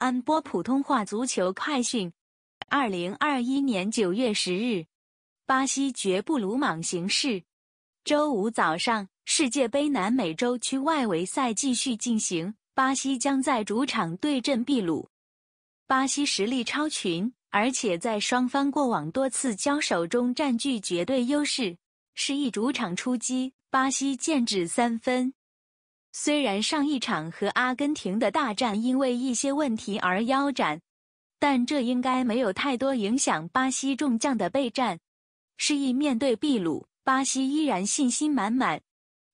安播普通话足球快讯：二零二一年九月十日，巴西绝不鲁莽行事。周五早上，世界杯南美洲区外围赛继续进行，巴西将在主场对阵秘鲁。巴西实力超群，而且在双方过往多次交手中占据绝对优势，是一主场出击。巴西剑指三分。虽然上一场和阿根廷的大战因为一些问题而腰斩，但这应该没有太多影响巴西众将的备战。示意面对秘鲁，巴西依然信心满满，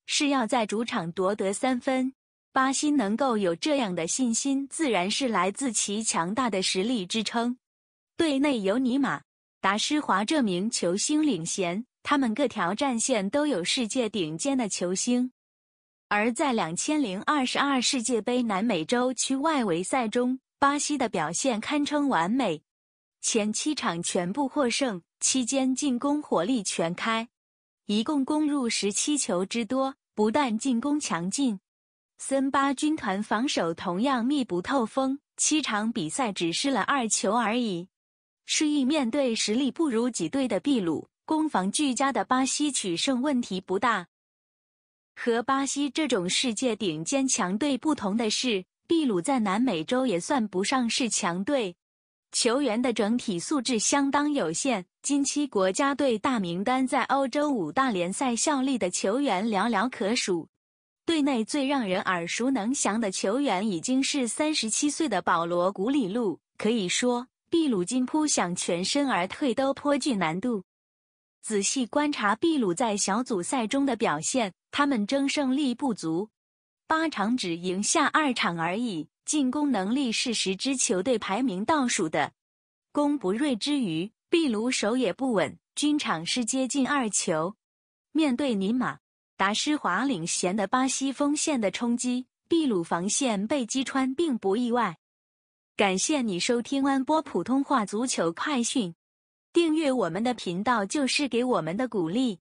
是要在主场夺得三分。巴西能够有这样的信心，自然是来自其强大的实力支撑。队内有尼马达师华这名球星领衔，他们各条战线都有世界顶尖的球星。而在两千零二十二世界杯南美洲区外围赛中，巴西的表现堪称完美，前七场全部获胜，期间进攻火力全开，一共攻入十七球之多，不但进攻强劲，森巴军团防守同样密不透风，七场比赛只失了二球而已。失意面对实力不如己队的秘鲁，攻防俱佳的巴西取胜问题不大。和巴西这种世界顶尖强队不同的是，秘鲁在南美洲也算不上是强队，球员的整体素质相当有限。近期国家队大名单在欧洲五大联赛效力的球员寥寥可数，队内最让人耳熟能详的球员已经是三十七岁的保罗·古里路。可以说，秘鲁金扑想全身而退都颇具难度。仔细观察秘鲁在小组赛中的表现，他们争胜利不足，八场只赢下二场而已。进攻能力是十支球队排名倒数的，攻不锐之余，秘鲁守也不稳，均场失接近二球。面对尼马达施华领衔的巴西锋线的冲击，秘鲁防线被击穿并不意外。感谢你收听安波普通话足球快讯。订阅我们的频道就是给我们的鼓励。